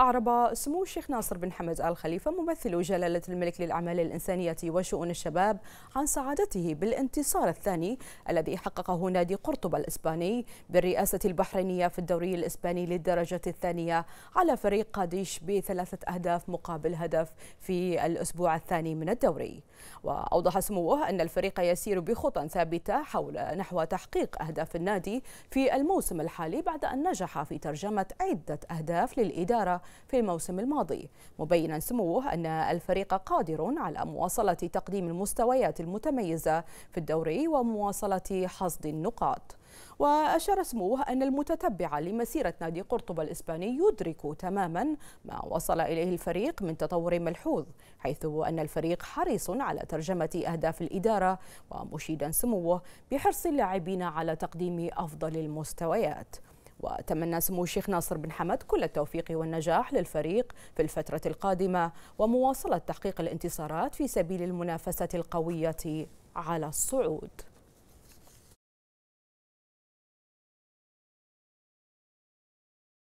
أعرب سمو الشيخ ناصر بن حمد آل خليفة ممثل جلالة الملك للأعمال الإنسانية وشؤون الشباب عن سعادته بالانتصار الثاني الذي حققه نادي قرطبة الإسباني بالرئاسة البحرينية في الدوري الإسباني للدرجة الثانية على فريق قاديش بثلاثة أهداف مقابل هدف في الأسبوع الثاني من الدوري وأوضح سموه أن الفريق يسير بخطى ثابتة حول نحو تحقيق أهداف النادي في الموسم الحالي بعد أن نجح في ترجمة عدة أهداف للإدارة في الموسم الماضي مبينا سموه أن الفريق قادر على مواصلة تقديم المستويات المتميزة في الدوري ومواصلة حصد النقاط وأشار سموه أن المتتبع لمسيرة نادي قرطبة الإسباني يدرك تماما ما وصل إليه الفريق من تطور ملحوظ حيث أن الفريق حريص على ترجمة أهداف الإدارة ومشيدا سموه بحرص اللاعبين على تقديم أفضل المستويات وأتمنى سمو الشيخ ناصر بن حمد كل التوفيق والنجاح للفريق في الفترة القادمة ومواصلة تحقيق الانتصارات في سبيل المنافسة القوية على الصعود